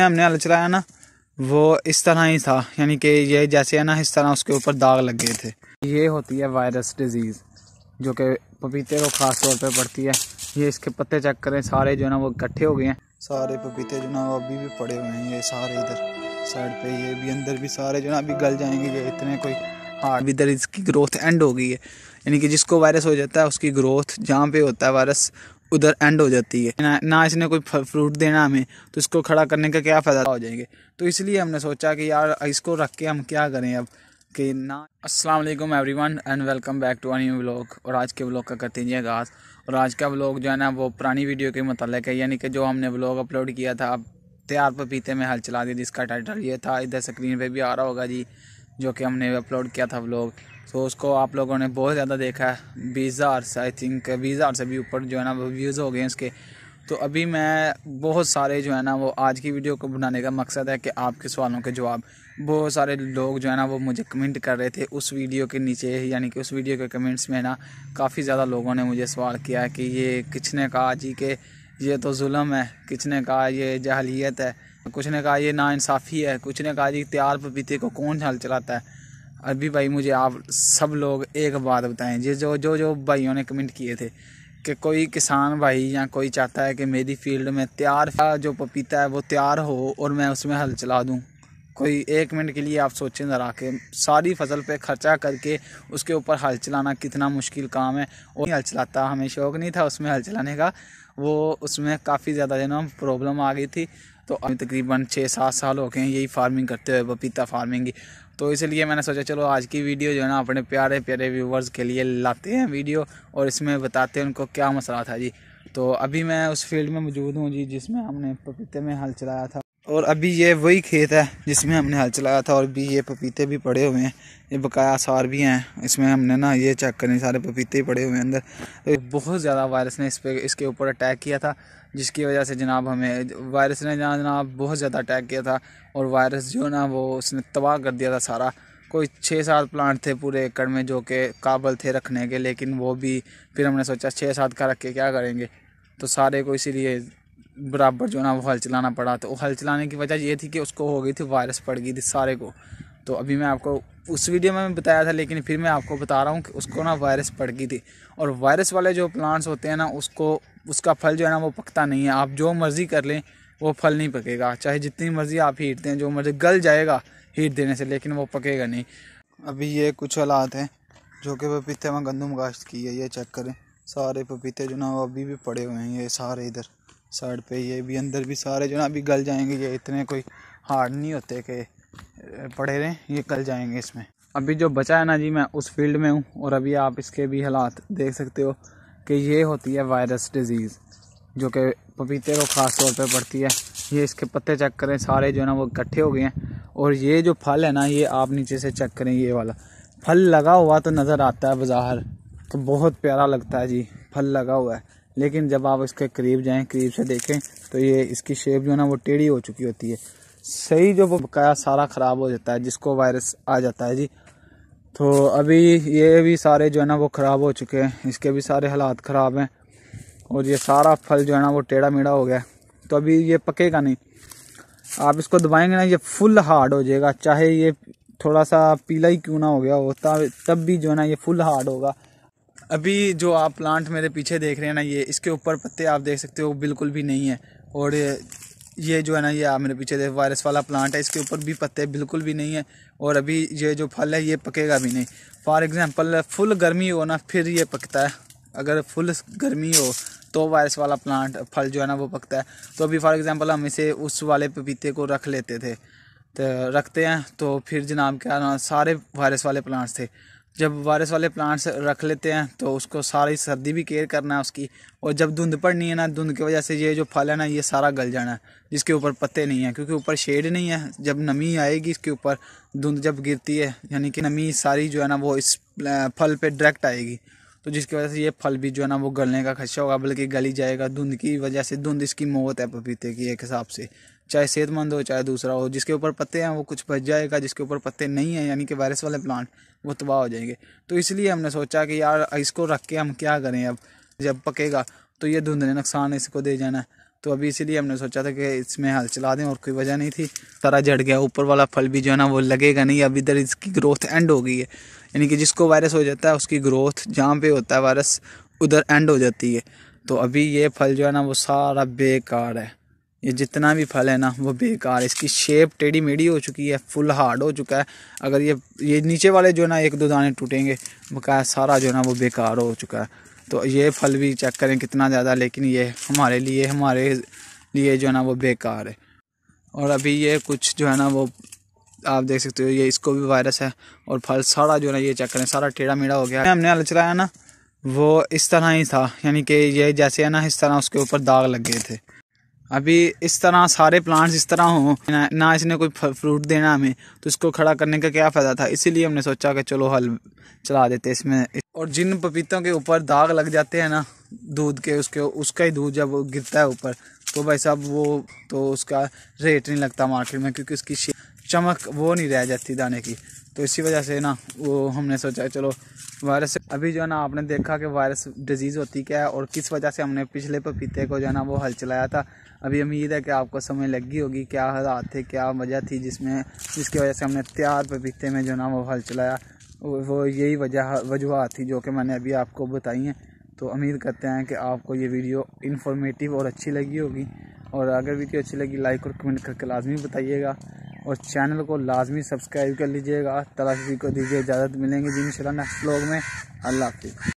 हमने हल चलाया ना वो इस तरह ही था यानी कि ये जैसे है ना इस तरह उसके ऊपर दाग लग गए थे ये होती है वायरस डिजीज़ जो कि पपीते को ख़ास तौर पे पड़ती है ये इसके पत्ते चेक करें सारे जो है ना वो इकट्ठे हो गए हैं सारे पपीते जो ना वो अभी भी पड़े हुए हैं ये सारे इधर साइड पे ये भी अंदर भी सारे जो ना अभी गल जाएंगे ये इतने कोई हार्ड भी इधर इसकी ग्रोथ एंड हो गई है यानी कि जिसको वायरस हो जाता है उसकी ग्रोथ जहाँ पे होता है वायरस उधर एंड हो जाती है ना, ना इसने कोई फ्रूट देना हमें तो इसको खड़ा करने का क्या फ़ायदा हो जाएंगे तो इसलिए हमने सोचा कि यार इसको रख के हम क्या करें अब कि ना अस्सलाम वालेकुम everyone and welcome back to a new vlog और आज के व्लॉग का करते हैं आगाज़ और आज का व्लॉग जो है ना वो पुरानी वीडियो के मतलब है यानी कि जो हमने व्लॉग अपलोड किया था अब तैयार पपीते में हल चला दी जिसका टाइटल ये था इधर स्क्रीन पर भी आ रहा होगा जी जो कि हमने अपलोड किया था व्लॉग तो उसको आप लोगों ने बहुत ज़्यादा देखा है बीस हज़ार से आई थिंक बीस हज़ार से भी ऊपर जो है ना वो व्यूज़ हो गए हैं उसके तो अभी मैं बहुत सारे जो है ना वो आज की वीडियो को बनाने का मकसद है कि आपके सवालों के जवाब बहुत सारे लोग जो है ना वो मुझे कमेंट कर रहे थे उस वीडियो के नीचे यानी कि उस वीडियो के कमेंट्स में ना काफ़ी ज़्यादा लोगों ने मुझे सवाल किया कि ये किसने कहा जी के ये तो जुल्म है किसने कहा ये जहलीत है कुछ ने कहा ये नाानसाफ़ी है कुछ ने कहा जी त्यार पपीते को कौन हल चलाता है अभी भाई मुझे आप सब लोग एक बात बताएं ये जो जो जो भाइयों ने कमेंट किए थे कि कोई किसान भाई या कोई चाहता है कि मेरी फील्ड में तैयार जो पपीता है वो तैयार हो और मैं उसमें हल चला दूँ कोई एक मिनट के लिए आप सोचें ज़रा के सारी फसल पे खर्चा करके उसके ऊपर हल चलाना कितना मुश्किल काम है और हल चलाता हमें शौक़ नहीं था उसमें हल चलाने का वो उसमें काफ़ी ज़्यादा जो ना प्रॉब्लम आ गई थी तो अभी तकरीबन छः सात साल हो गए हैं यही फार्मिंग करते हुए पपीता फार्मिंग की तो इसलिए मैंने सोचा चलो आज की वीडियो जो है ना अपने प्यारे प्यारे व्यूवर्स के लिए लाते हैं वीडियो और इसमें बताते हैं उनको क्या मसला था जी तो अभी मैं उस फील्ड में मौजूद हूँ जी जिसमें हमने पपीते में हल चलाया था और अभी ये वही खेत है जिसमें हमने हल चलाया था और अभी ये पपीते भी पड़े हुए हैं ये बकाया आसार भी हैं इसमें हमने ना ये चेक करने सारे पपीते ही पड़े हुए हैं अंदर तो बहुत ज़्यादा वायरस ने इस पर इसके ऊपर अटैक किया था जिसकी वजह से जनाब हमें वायरस ने जहाँ जनाब बहुत ज़्यादा अटैक किया था और वायरस जो ना वो उसने तबाह कर दिया था सारा कोई छः सात प्लांट थे पूरे एकड़ में जो कि काबल थे रखने के लेकिन वो भी फिर हमने सोचा छः सात का रख के क्या करेंगे तो सारे को इसीलिए बराबर जो ना वो हल चलाना पड़ा तो हल चलाने की वजह ये थी कि उसको हो गई थी वायरस पड़ गई थी सारे को तो अभी मैं आपको उस वीडियो में बताया था लेकिन फिर मैं आपको बता रहा हूँ कि उसको ना वायरस पड़ गई थी और वायरस वाले जो प्लांट्स होते हैं ना उसको उसका फल जो है ना वो पकता नहीं है आप जो मर्ज़ी कर लें वो फल नहीं पकेगा चाहे जितनी मर्ज़ी आप हीट दें जो मर्ज़ी गल जाएगा हीट देने से लेकिन वो पकेगा नहीं अभी ये कुछ हालात हैं जो कि पपीते में गंदम गाश्त की है ये चेक करें सारे पपीते जो ना वो अभी भी पड़े हुए हैं ये सारे इधर साइड पे ये भी अंदर भी सारे जो ना अभी गल जाएंगे ये इतने कोई हार्ड नहीं होते कि पड़े रहें ये गल जाएंगे इसमें अभी जो बचा है ना जी मैं उस फील्ड में हूँ और अभी आप इसके भी हालात देख सकते हो कि ये होती है वायरस डिजीज़ जो कि पपीते को ख़ास तौर पर पड़ती है ये इसके पत्ते चेक करें सारे जो है ना वो इकट्ठे हो गए हैं और ये जो फल है ना ये आप नीचे से चेक करें ये वाला फल लगा हुआ तो नज़र आता है बाजार तो बहुत प्यारा लगता है जी फल लगा हुआ है लेकिन जब आप इसके करीब जाएं करीब से देखें तो ये इसकी शेप जो है ना वो टेढ़ी हो चुकी होती है सही जो वो बकाया सारा ख़राब हो जाता है जिसको वायरस आ जाता है जी तो अभी ये भी सारे जो है ना वो ख़राब हो चुके हैं इसके भी सारे हालात ख़राब हैं और ये सारा फल जो है ना वो टेढ़ा मेढ़ा हो गया तो अभी ये पकेगा नहीं आप इसको दबाएंगे ना ये फुल हार्ड हो जाएगा चाहे ये थोड़ा सा पीला ही क्यों ना हो गया हो तब भी जो है ना ये फुल हार्ड होगा अभी जो आप प्लांट मेरे पीछे देख रहे हैं ना ये इसके ऊपर पत्ते आप देख सकते हो बिल्कुल भी नहीं है और ये जो है ना ये आप मेरे पीछे देख वायरस वाला प्लांट है इसके ऊपर भी पत्ते बिल्कुल भी नहीं है और अभी ये जो फल है ये पकेगा भी नहीं फॉर एग्ज़ाम्पल फुल गर्मी हो ना फिर ये पकता है अगर फुल गर्मी हो तो वायरस वाला प्लांट फल जो है ना वो पकता है तो अभी फॉर एग्ज़ाम्पल हम इसे उस वाले पपीते को रख लेते थे तो रखते हैं तो फिर जनाब क्या ना सारे वायरस वाले प्लांट्स थे जब वायरस वाले प्लांट्स रख लेते हैं तो उसको सारी सर्दी भी केयर करना है उसकी और जब धुंध पड़नी है ना धुंध की वजह से ये जो फल है ना ये सारा गल जाना है जिसके ऊपर पत्ते नहीं हैं क्योंकि ऊपर शेड नहीं है जब नमी आएगी इसके ऊपर धुंध जब गिरती है यानी कि नमी सारी जो है ना वो इस फल पर डायरेक्ट आएगी तो जिसकी वजह से ये फल भी जो है ना वो गलने का खर्चा होगा बल्कि गली जाएगा धुंध की वजह से धुंध इसकी मौत है पपीते की एक हिसाब से चाहे सेहतमंद हो चाहे दूसरा हो जिसके ऊपर पत्ते हैं वो कुछ बच जाएगा जिसके ऊपर पत्ते नहीं हैं यानी कि वायरस वाले प्लांट वो तबाह हो जाएंगे तो इसलिए हमने सोचा कि यार इसको रख के हम क्या करें अब जब पकेगा तो ये धुंधले नुकसान इसको दे जाना है तो अभी इसीलिए हमने सोचा था कि इसमें हल चला दें और कोई वजह नहीं थी सारा झड़ गया ऊपर वाला फल भी जो है ना वो लगेगा नहीं अब इधर इसकी ग्रोथ एंड हो गई है यानी कि जिसको वायरस हो जाता है उसकी ग्रोथ जहाँ पे होता है वायरस उधर एंड हो जाती है तो अभी ये फल जो है ना वो सारा बेकार है ये जितना भी फल है ना वो बेकार है इसकी शेप टेढ़ी मेढ़ी हो चुकी है फुल हार्ड हो चुका है अगर ये ये नीचे वाले जो ना एक दो दाने टूटेंगे बकाया सारा जो ना वो बेकार हो चुका है तो ये फल भी चेक करें कितना ज़्यादा लेकिन ये हमारे लिए हमारे लिए जो है ना वो बेकार है और अभी ये कुछ जो है ना वो आप देख सकते हो ये इसको भी वायरस है और फल सारा जो है ना ये चेक करें सारा टेढ़ा मेढ़ा हो गया हमने हल चलाया ना वो इस तरह ही था यानी कि ये जैसे है ना इस तरह उसके ऊपर दाग लग गए थे अभी इस तरह सारे प्लांट्स इस तरह हों ना, ना इसने कोई फ्रूट देना हमें तो इसको खड़ा करने का क्या फ़ायदा था इसीलिए हमने सोचा कि चलो हल चला देते इसमें और जिन पपीतों के ऊपर दाग लग जाते हैं ना दूध के उसके उसका ही दूध जब गिरता है ऊपर तो भाई साहब वो तो उसका रेट नहीं लगता मार्केट में क्योंकि उसकी चमक वो नहीं रह जाती दाने की तो इसी वजह से ना वो हमने सोचा चलो वायरस अभी जो है ना आपने देखा कि वायरस डिजीज़ होती क्या है और किस वजह से हमने पिछले पपीते को जो है ना वो हल चलाया था अभी उम्मीद है कि आपको समझ लगी होगी क्या हालात थे क्या वजह थी जिसमें जिसकी वजह से हमने तैयार पपीते में जो है ना वो हल चलाया वो यही वजह वजूहत थी जो कि मैंने अभी आपको बताई हैं तो उम्मीद करते हैं कि आपको ये वीडियो इन्फॉर्मेटिव और अच्छी लगी होगी और अगर वीडियो अच्छी लगी लाइक और कमेंट करके लाजमी बताइएगा और चैनल को लाजमी सब्सक्राइब कर लीजिएगा तलाशी को दीजिए इजाज़त मिलेंगे जी इन नेक्स्ट ब्लॉग में अल्लाह हाफि